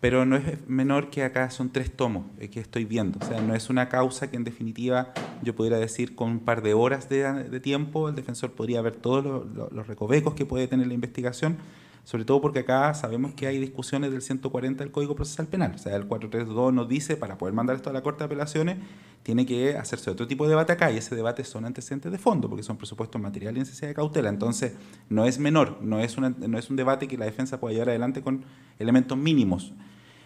pero no es menor que acá son tres tomos eh, que estoy viendo. O sea, no es una causa que en definitiva yo pudiera decir con un par de horas de, tiempo el defensor podría ver todos los recovecos que puede tener la investigación, sobre todo porque acá sabemos que hay discusiones del 140 del Código Procesal Penal. O sea, el 432 nos dice, para poder mandar esto a la Corte de Apelaciones, tiene que hacerse otro tipo de debate acá y ese debate son antecedentes de fondo, porque son presupuestos materiales y necesidad de cautela. Entonces, no es menor, no es, no es un debate que la defensa pueda llevar adelante con elementos mínimos.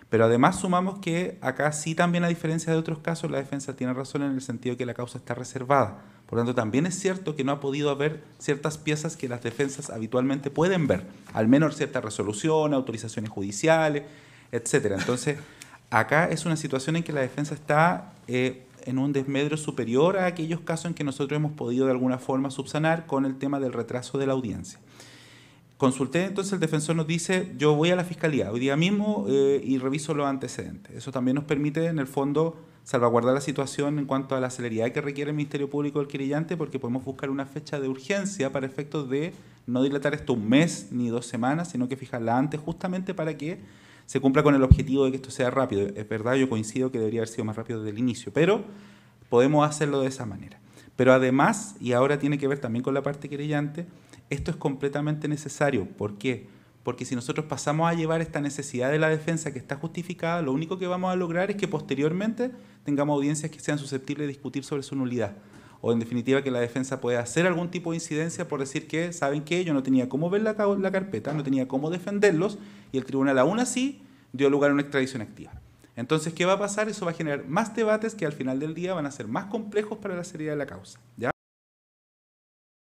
Pero además sumamos que acá sí también, a diferencia de otros casos, la defensa tiene razón en el sentido de que la causa está reservada. Por lo tanto, también es cierto que no ha podido haber ciertas piezas que las defensas habitualmente pueden ver, al menos cierta resolución, autorizaciones judiciales, etc. Entonces, acá es una situación en que la defensa está eh, en un desmedro superior a aquellos casos en que nosotros hemos podido de alguna forma subsanar con el tema del retraso de la audiencia. Consulté, entonces el defensor nos dice, yo voy a la fiscalía hoy día mismo eh, y reviso los antecedentes. Eso también nos permite, en el fondo, salvaguardar la situación en cuanto a la celeridad que requiere el Ministerio Público del querellante, porque podemos buscar una fecha de urgencia para efectos de no dilatar esto un mes ni dos semanas, sino que fijarla antes justamente para que se cumpla con el objetivo de que esto sea rápido. Es verdad, yo coincido que debería haber sido más rápido desde el inicio, pero podemos hacerlo de esa manera. Pero además, y ahora tiene que ver también con la parte querellante, esto es completamente necesario. ¿Por qué? Porque si nosotros pasamos a llevar esta necesidad de la defensa que está justificada, lo único que vamos a lograr es que posteriormente tengamos audiencias que sean susceptibles de discutir sobre su nulidad o en definitiva que la defensa puede hacer algún tipo de incidencia por decir que, ¿saben que Yo no tenía cómo ver la, la carpeta, no tenía cómo defenderlos y el tribunal aún así dio lugar a una extradición activa. Entonces, ¿qué va a pasar? Eso va a generar más debates que al final del día van a ser más complejos para la seriedad de la causa. ¿ya?